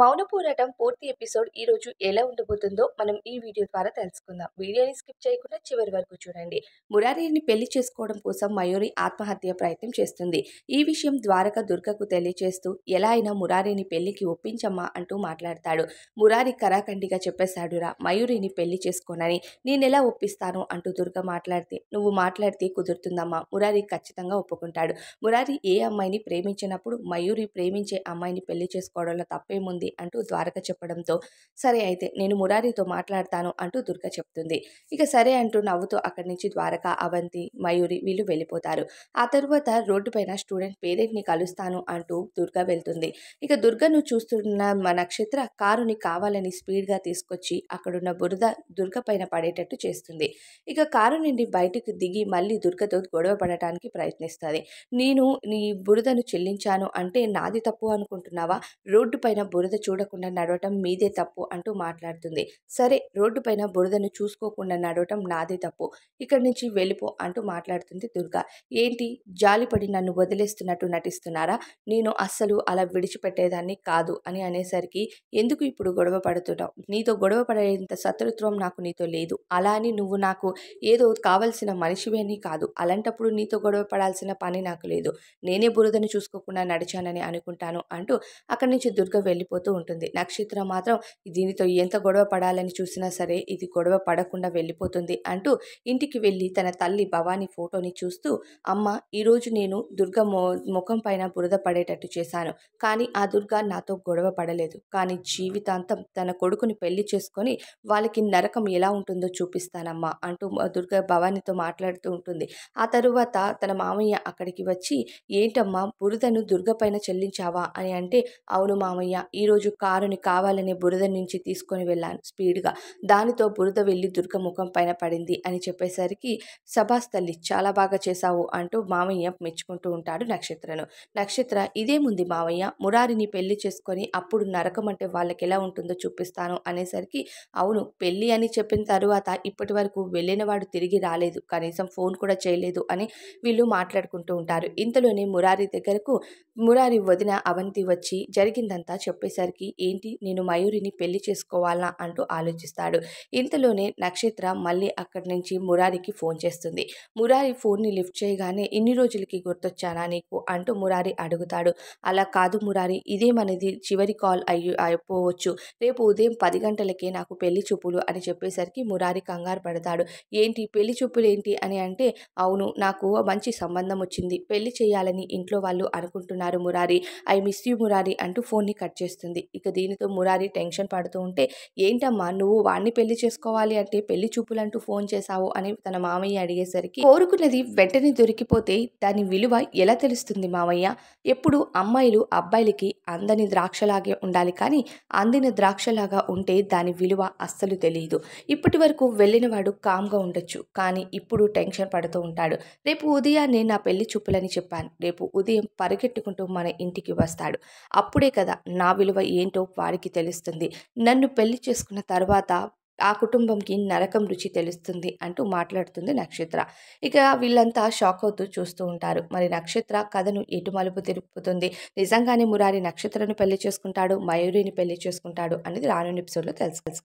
మౌన పోరాటం పూర్తి ఎపిసోడ్ ఈ రోజు ఎలా ఉండబోతుందో మనం ఈ వీడియో ద్వారా తెలుసుకుందాం వీడియోని స్కిప్ చేయకుండా చివరి వరకు చూడండి మురారిని పెళ్లి చేసుకోవడం కోసం మయూరి ఆత్మహత్య ప్రయత్నం చేస్తుంది ఈ విషయం ద్వారక దుర్గకు తెలియచేస్తూ ఎలా అయినా మురారిని పెళ్లికి ఒప్పించమ్మా అంటూ మాట్లాడతాడు మురారి కరాఖండిగా చెప్పేశాడురా మయూరిని పెళ్లి చేసుకోనని నేనెలా ఒప్పిస్తాను అంటూ దుర్గ మాట్లాడితే నువ్వు మాట్లాడితే కుదురుతుందమ్మా మురారి ఖచ్చితంగా ఒప్పుకుంటాడు మురారి ఏ అమ్మాయిని ప్రేమించినప్పుడు మయూరి ప్రేమించే అమ్మాయిని పెళ్లి చేసుకోవడంలో తప్పేముంది అంటూ ద్వారక చెప్పడంతో సరే అయితే నేను మురారితో మాట్లాడతాను అంటూ దుర్గ చెప్తుంది ఇక సరే అంటూ నవ్వుతూ అక్కడి నుంచి ద్వారక అవంతి మయూరి వీళ్ళు వెళ్ళిపోతారు ఆ తర్వాత రోడ్డుపైన స్టూడెంట్ పేరెంట్ని కలుస్తాను అంటూ దుర్గ వెళ్తుంది ఇక దుర్గను చూస్తున్న మా నక్షత్ర కారుని కావాలని స్పీడ్గా తీసుకొచ్చి అక్కడున్న బురద దుర్గ పైన పడేటట్టు చేస్తుంది ఇక కారు నుండి బయటకు దిగి మళ్ళీ దుర్గతో గొడవ పడటానికి ప్రయత్నిస్తుంది నేను నీ బురదను చెల్లించాను అంటే నాది తప్పు అనుకుంటున్నావా రోడ్డు పైన బురద చూడకుండా నడవటం మీదే తప్పు అంటూ మాట్లాడుతుంది సరే రోడ్డు పైన బురదను చూసుకోకుండా నడవటం నాదే తప్పు ఇక్కడి నుంచి వెళ్ళిపో అంటూ మాట్లాడుతుంది దుర్గా ఏంటి జాలిపడి నన్ను వదిలేస్తున్నట్టు నటిస్తున్నారా నేను అస్సలు అలా విడిచిపెట్టేదాన్ని కాదు అని అనేసరికి ఎందుకు ఇప్పుడు గొడవ పడుతున్నావు నీతో గొడవ పడేంత శత్రుత్వం నాకు నీతో లేదు అలా అని నువ్వు నాకు ఏదో కావలసిన మనిషివేని అని కాదు అలాంటప్పుడు నీతో గొడవ పడాల్సిన పని నాకు లేదు నేనే బురదను చూసుకోకుండా నడిచానని అనుకుంటాను అంటూ అక్కడి నుంచి దుర్గ వెళ్ళిపోతుంది వెళ్ళిపోతూ ఉంటుంది నక్షత్రం మాత్రం దీనితో ఎంత గొడవ పడాలని చూసినా సరే ఇది గొడవ పడకుండా వెళ్ళిపోతుంది అంటూ ఇంటికి వెళ్ళి తన తల్లి భవానీ ఫోటోని చూస్తూ అమ్మ ఈరోజు నేను దుర్గ ముఖం పైన బురద పడేటట్టు చేశాను కానీ ఆ దుర్గ నాతో గొడవ పడలేదు కానీ జీవితాంతం తన కొడుకుని పెళ్లి చేసుకొని వాళ్ళకి నరకం ఎలా ఉంటుందో చూపిస్తానమ్మా అంటూ దుర్గ భవానీతో మాట్లాడుతూ ఉంటుంది ఆ తరువాత తన మామయ్య అక్కడికి వచ్చి ఏంటమ్మా బురదను దుర్గ పైన చెల్లించావా అని అంటే అవును మామయ్య ఈ ఈరోజు కారుని కావాలని బురద నుంచి తీసుకొని వెళ్ళాను స్పీడ్గా దానితో బురద వెళ్ళి దుర్గ ముఖం పైన పడింది అని చెప్పేసరికి సభాస్ తల్లి చాలా బాగా చేశావు అంటూ మామయ్య మెచ్చుకుంటూ ఉంటాడు నక్షత్రను నక్షత్ర ఇదేముంది మావయ్య మురారిని పెళ్లి చేసుకొని అప్పుడు నరకం అంటే వాళ్ళకి ఎలా ఉంటుందో చూపిస్తాను అనేసరికి అవును పెళ్ళి అని చెప్పిన తరువాత ఇప్పటి వరకు వెళ్ళినవాడు తిరిగి రాలేదు కనీసం ఫోన్ కూడా చేయలేదు అని వీళ్ళు మాట్లాడుకుంటూ ఉంటారు ఇంతలోనే మురారి దగ్గరకు మురారి వదిన అవంతి వచ్చి జరిగిందంతా చెప్పేసి వచ్చేసరికి ఏంటి నేను మయూరిని పెళ్లి చేసుకోవాలా అంటూ ఆలోచిస్తాడు ఇంతలోనే నక్షత్ర మళ్ళీ అక్కడి నుంచి మురారికి ఫోన్ చేస్తుంది మురారి ఫోన్ని లిఫ్ట్ చేయగానే ఇన్ని రోజులకి గుర్తొచ్చానా నీకు అంటూ మురారి అడుగుతాడు అలా కాదు మురారి ఇదే మనది చివరి కాల్ అయ్యి అయిపోవచ్చు రేపు ఉదయం పది గంటలకే నాకు పెళ్లి చూపులు అని చెప్పేసరికి మురారి కంగారు పడతాడు ఏంటి పెళ్లి చూపులు ఏంటి అని అంటే అవును నాకు మంచి సంబంధం వచ్చింది పెళ్లి చేయాలని ఇంట్లో వాళ్ళు అనుకుంటున్నారు Murari I miss you Murari అంటూ ఫోన్ని కట్ చేస్తుంది చేస్తుంది ఇక దీనితో మురారి టెన్షన్ పడుతూ ఉంటే ఏంటమ్మా నువ్వు వాడిని పెళ్లి చేసుకోవాలి అంటే పెళ్లి చూపులంటూ ఫోన్ చేశావు అని తన మామయ్య అడిగేసరికి కోరుకున్నది వెంటనే దొరికిపోతే దాని విలువ ఎలా తెలుస్తుంది మామయ్య ఎప్పుడు అమ్మాయిలు అబ్బాయిలకి అందని ద్రాక్షలాగే ఉండాలి కానీ అందిన ద్రాక్షలాగా ఉంటే దాని విలువ అస్సలు తెలియదు ఇప్పటి వరకు వెళ్ళినవాడు కామ్గా ఉండొచ్చు కానీ ఇప్పుడు టెన్షన్ పడుతూ ఉంటాడు రేపు ఉదయాన్నే నా పెళ్లి చూపులని చెప్పాను రేపు ఉదయం పరిగెట్టుకుంటూ మన ఇంటికి వస్తాడు అప్పుడే కదా నా విలువ ఏంటో వారికి తెలుస్తుంది నన్ను పెళ్లి చేసుకున్న తర్వాత ఆ కుటుంబంకి నరకం రుచి తెలుస్తుంది అంటూ మాట్లాడుతుంది నక్షత్ర ఇక వీళ్ళంతా షాక్ అవుతూ చూస్తూ ఉంటారు మరి నక్షత్ర కథను ఎటు మలుపు తిరుపుతుంది నిజంగానే మురారి నక్షత్రను పెళ్లి చేసుకుంటాడు మయూరిని పెళ్లి చేసుకుంటాడు అనేది రానున్న ఎపిసోడ్లో తెలుసు